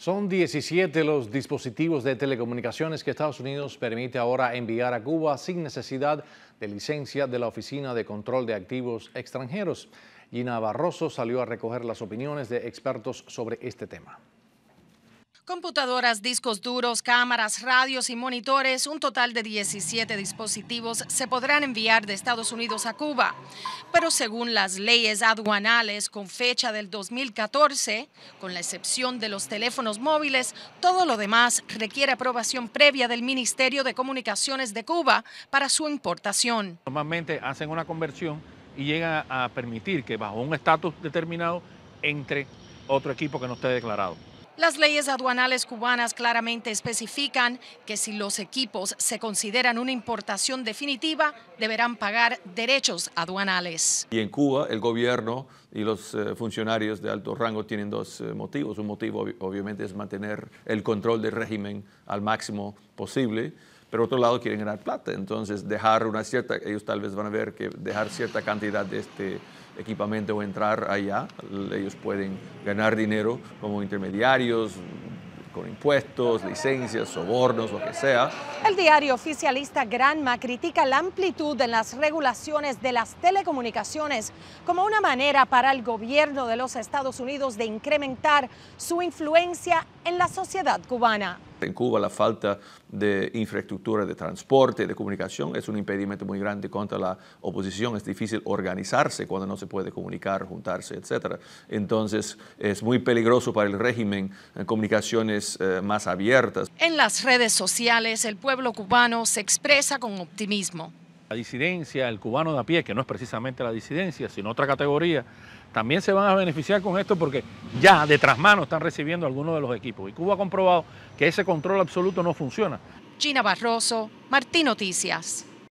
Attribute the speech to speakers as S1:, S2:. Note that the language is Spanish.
S1: Son 17 los dispositivos de telecomunicaciones que Estados Unidos permite ahora enviar a Cuba sin necesidad de licencia de la Oficina de Control de Activos Extranjeros. Gina Barroso salió a recoger las opiniones de expertos sobre este tema.
S2: Computadoras, discos duros, cámaras, radios y monitores, un total de 17 dispositivos se podrán enviar de Estados Unidos a Cuba. Pero según las leyes aduanales con fecha del 2014, con la excepción de los teléfonos móviles, todo lo demás requiere aprobación previa del Ministerio de Comunicaciones de Cuba para su importación.
S1: Normalmente hacen una conversión y llegan a permitir que bajo un estatus determinado entre otro equipo que no esté declarado.
S2: Las leyes aduanales cubanas claramente especifican que si los equipos se consideran una importación definitiva, deberán pagar derechos aduanales.
S3: Y en Cuba, el gobierno y los eh, funcionarios de alto rango tienen dos eh, motivos. Un motivo, obviamente, es mantener el control del régimen al máximo posible pero otro lado quieren ganar plata. Entonces, dejar una cierta, ellos tal vez van a ver que dejar cierta cantidad de este, equipamiento o entrar allá. Ellos pueden ganar dinero como intermediarios, con impuestos, licencias, sobornos, lo que sea.
S2: El diario oficialista Granma critica la amplitud en las regulaciones de las telecomunicaciones como una manera para el gobierno de los Estados Unidos de incrementar su influencia en la sociedad cubana
S3: en Cuba la falta de infraestructura de transporte, de comunicación, es un impedimento muy grande contra la oposición. Es difícil organizarse cuando no se puede comunicar, juntarse, etc. Entonces es muy peligroso para el régimen eh, comunicaciones eh, más abiertas.
S2: En las redes sociales el pueblo cubano se expresa con optimismo.
S3: La disidencia, el cubano de a pie, que no es precisamente la disidencia,
S1: sino otra categoría, también se van a beneficiar con esto porque ya de tras mano están recibiendo algunos de los equipos. Y Cuba ha comprobado que ese control absoluto no funciona.
S2: Gina Barroso, Martín Noticias.